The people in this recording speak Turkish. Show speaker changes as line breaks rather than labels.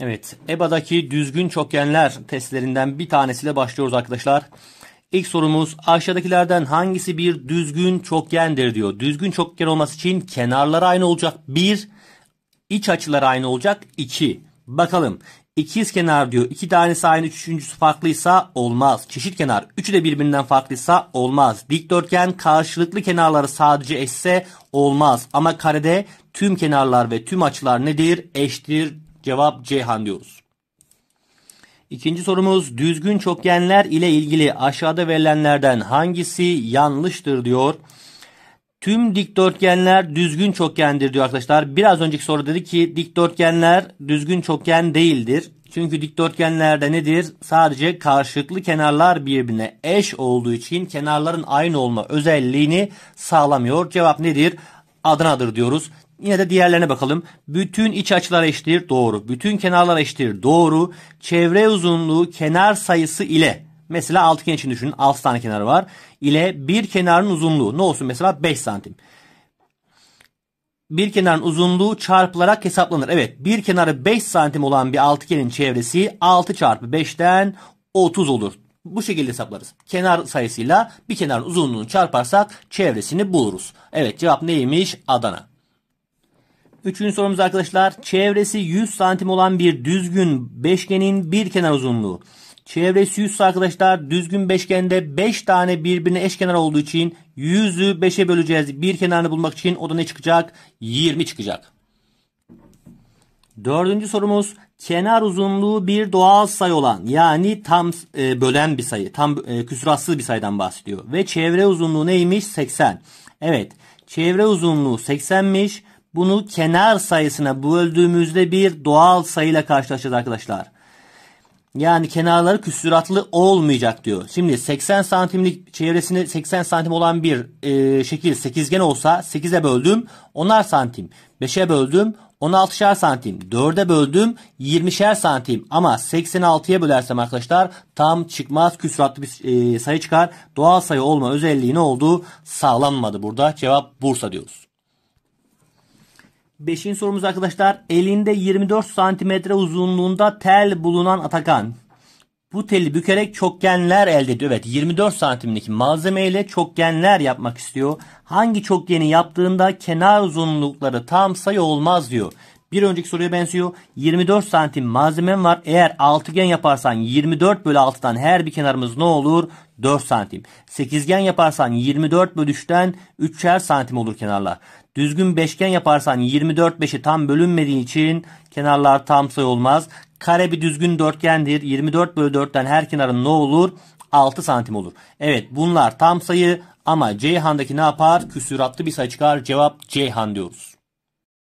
Evet, EBA'daki düzgün çokgenler testlerinden bir tanesiyle başlıyoruz arkadaşlar. İlk sorumuz aşağıdakilerden hangisi bir düzgün çokgendir diyor. Düzgün çokgen olması için kenarları aynı olacak 1, iç açıları aynı olacak 2. Bakalım ikiz kenar diyor. İki tanesi aynı üçüncüsü farklıysa olmaz. Çeşit kenar üçü de birbirinden farklıysa olmaz. Dikdörtgen karşılıklı kenarları sadece eşse olmaz. Ama karede tüm kenarlar ve tüm açılar nedir? Eştir Cevap Ceyhan diyoruz. İkinci sorumuz düzgün çokgenler ile ilgili aşağıda verilenlerden hangisi yanlıştır diyor. Tüm dikdörtgenler düzgün çokgendir diyor arkadaşlar. Biraz önceki soru dedi ki dikdörtgenler düzgün çokgen değildir. Çünkü dikdörtgenlerde nedir? Sadece karşılıklı kenarlar birbirine eş olduğu için kenarların aynı olma özelliğini sağlamıyor. Cevap nedir? Adınadır diyoruz. Yine de diğerlerine bakalım. Bütün iç açılar eşittir doğru. Bütün kenarlar eşittir doğru. Çevre uzunluğu kenar sayısı ile mesela altıgen için düşünün 6 tane kenar var. ile bir kenarın uzunluğu ne olsun mesela 5 santim. Bir kenarın uzunluğu çarpılarak hesaplanır. Evet bir kenarı 5 santim olan bir altıgenin çevresi 6 çarpı 5'ten 30 olur. Bu şekilde hesaplarız. Kenar sayısıyla bir kenarın uzunluğunu çarparsak çevresini buluruz. Evet cevap neymiş? Adana. Üçüncü sorumuz arkadaşlar. Çevresi 100 santim olan bir düzgün beşgenin bir kenar uzunluğu. Çevresi 100 arkadaşlar düzgün beşgende 5 tane birbirine eşkenar olduğu için 100'ü 5'e böleceğiz. Bir kenarını bulmak için o da ne çıkacak? 20 çıkacak. Dördüncü sorumuz kenar uzunluğu bir doğal sayı olan yani tam e, bölen bir sayı tam e, küsuratsız bir sayıdan bahsediyor. Ve çevre uzunluğu neymiş? 80. Evet çevre uzunluğu 80'miş bunu kenar sayısına böldüğümüzde bir doğal sayıyla karşılaşacağız arkadaşlar. Yani kenarları küsuratlı olmayacak diyor. Şimdi 80 santimlik çevresini 80 santim olan bir e, şekil sekizgen olsa 8'e böldüm 10'ar santim. 5'e böldüm 16'şer santim. 4'e böldüm 20'şer santim. Ama 86'ya bölersem arkadaşlar tam çıkmaz küsuratlı bir e, sayı çıkar. Doğal sayı olma özelliği ne oldu? Sağlanmadı burada. Cevap Bursa diyoruz. Beşinci sorumuz arkadaşlar. Elinde 24 santimetre uzunluğunda tel bulunan Atakan. Bu teli bükerek çokgenler elde ediyor. Evet 24 santimlik malzemeyle çokgenler yapmak istiyor. Hangi çokgeni yaptığında kenar uzunlukları tam sayı olmaz diyor. Bir önceki soruya benziyor. 24 santim malzemem var. Eğer altıgen yaparsan 24 bölü 6'dan her bir kenarımız ne olur? 4 santim. Sekizgen yaparsan 24 bölü 3'ten 3'er santim olur kenarlar. Düzgün beşgen yaparsan 24 5'i tam bölünmediği için kenarlar tam sayı olmaz. Kare bir düzgün dörtgendir. 24 bölü 4'ten her kenarın ne olur? 6 santim olur. Evet bunlar tam sayı ama Ceyhan'daki ne yapar? Küsüratlı bir sayı çıkar. Cevap Ceyhan diyoruz.